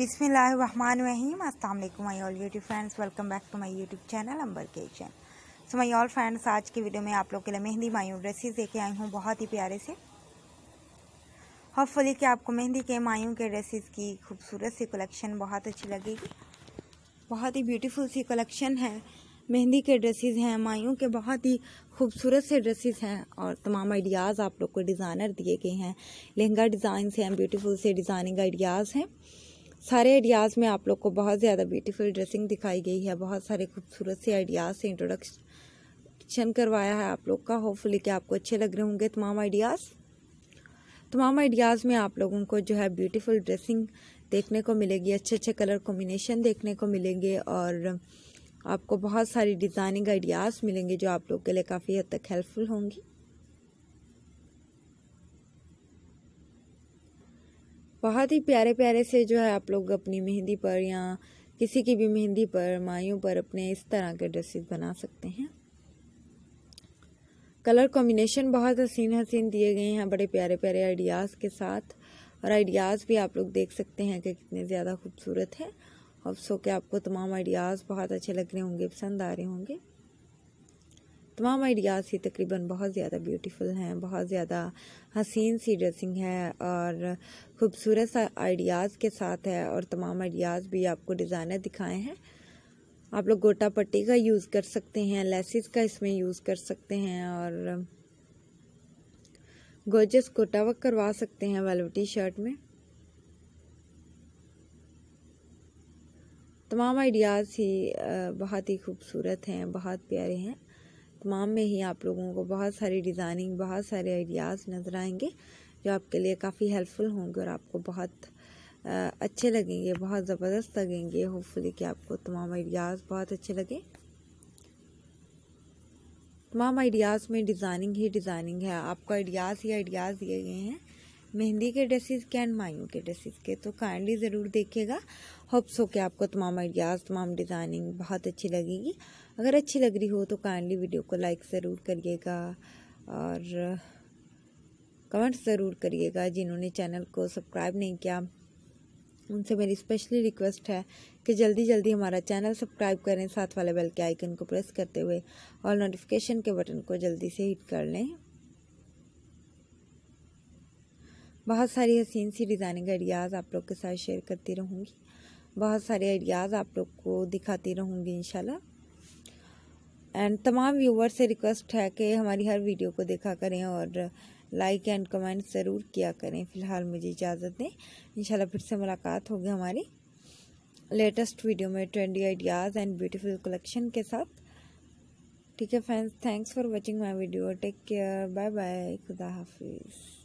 अस्सलाम वालेकुम my all YouTube friends welcome back to my YouTube channel Amber kitchen so my all friends आज के video में आप लोग के लिए मेहंदी मायूर ड्रेसेस लेके आई हूँ बहुत ही प्यारे से होपफुली कि आपको मेहंदी के मायूं के ड्रेसेस की खूबसूरत सी कलेक्शन बहुत अच्छी लगेगी बहुत ही ब्यूटीफुल सी कलेक्शन है मेहंदी के ड्रेसेस हैं मायूं के बहुत ही खूबसूरत से ड्रेसेस हैं और तमाम आइडियाज़ आप लोग को डिज़ाइनर दिए गए हैं लहंगा से हैं ब्यूटीफुल से डिज़ाइनिंग आइडियाज़ हैं सारे आइडियाज़ में आप लोग को बहुत ज़्यादा ब्यूटीफुल ड्रेसिंग दिखाई गई है बहुत सारे खूबसूरत से आइडियाज़ से इंट्रोडक्शन करवाया है आप लोग का होपफुली कि आपको अच्छे लग रहे होंगे तमाम आइडियाज़ तमाम आइडियाज़ में आप लोगों को जो है ब्यूटीफुल ड्रेसिंग देखने को मिलेगी अच्छे अच्छे कलर कॉम्बिनेशन देखने को मिलेंगे और आपको बहुत सारी डिज़ाइनिंग आइडियाज़ मिलेंगे जो आप लोग के लिए काफ़ी हद तक हेल्पफुल होंगी बहुत ही प्यारे प्यारे से जो है आप लोग अपनी मेहंदी पर या किसी की भी मेहंदी पर माइयों पर अपने इस तरह के ड्रेसेस बना सकते हैं कलर कॉम्बिनेशन बहुत हसीन हसीन दिए गए हैं बड़े प्यारे प्यारे आइडियाज़ के साथ और आइडियाज़ भी आप लोग देख सकते हैं कि कितने ज़्यादा खूबसूरत है अब सो के आपको तमाम आइडियाज़ बहुत अच्छे लग रहे होंगे पसंद आ रहे होंगे तमाम आइडियाज़ ही तकरीबन बहुत ज़्यादा ब्यूटीफुल हैं बहुत ज़्यादा हसीन सी ड्रेसिंग है और ख़ूबसूरत सा आइडियाज़ के साथ है और तमाम आइडियाज़ भी आपको डिज़ाइनर दिखाए हैं आप लोग गोटा पट्टी का यूज़ कर सकते हैं लेसिस का इसमें यूज़ कर सकते हैं और गोजस कोटा वक करवा सकते हैं वेलवटी शर्ट में तमाम आइडियाज़ ही बहुत ही खूबसूरत हैं बहुत प्यारे हैं तमाम में ही आप लोगों को बहुत सारी डिज़ाइनिंग बहुत सारे आइडियाज़ नज़र आएंगे जो आपके लिए काफ़ी हेल्पफुल होंगे और आपको बहुत अच्छे लगेंगे बहुत ज़बरदस्त लगेंगे होपफुली कि आपको तमाम आइडियाज़ बहुत अच्छे लगें तमाम आइडियाज़ में डिज़ाइनिंग ही डिज़ाइनिंग है आपको आइडियाज़ ही आइडियाज़ दिए गए हैं मेहंदी के ड्रेसेस के एंड मायू के ड्रेसेस के तो काइंडली ज़रूर देखिएगा होप्स हो के आपको तमाम आइडियाज़ तमाम डिज़ाइनिंग बहुत अच्छी लगेगी अगर अच्छी लग रही हो तो काइंडली वीडियो को लाइक ज़रूर करिएगा और कमेंट ज़रूर करिएगा जिन्होंने चैनल को सब्सक्राइब नहीं किया उनसे मेरी स्पेशली रिक्वेस्ट है कि जल्दी जल्दी हमारा चैनल सब्सक्राइब करें साथ वाले बेल के आइकन को प्रेस करते हुए और नोटिफिकेशन के बटन को जल्दी से हिट कर लें बहुत सारी हसीन सी डिज़ाइनिंग आइडियाज़ आप लोग के साथ शेयर करती रहूँगी बहुत सारे आइडियाज़ आप लोग को दिखाती रहूँगी इन एंड तमाम व्यूवर से रिक्वेस्ट है कि हमारी हर वीडियो को देखा करें और लाइक एंड कमेंट ज़रूर किया करें फ़िलहाल मुझे इजाज़त दें इंशाल्लाह फिर से मुलाकात होगी हमारी लेटेस्ट वीडियो में trendy ideas and beautiful collection के साथ ठीक है friends thanks for watching my video take care bye bye खुदा हाफिज़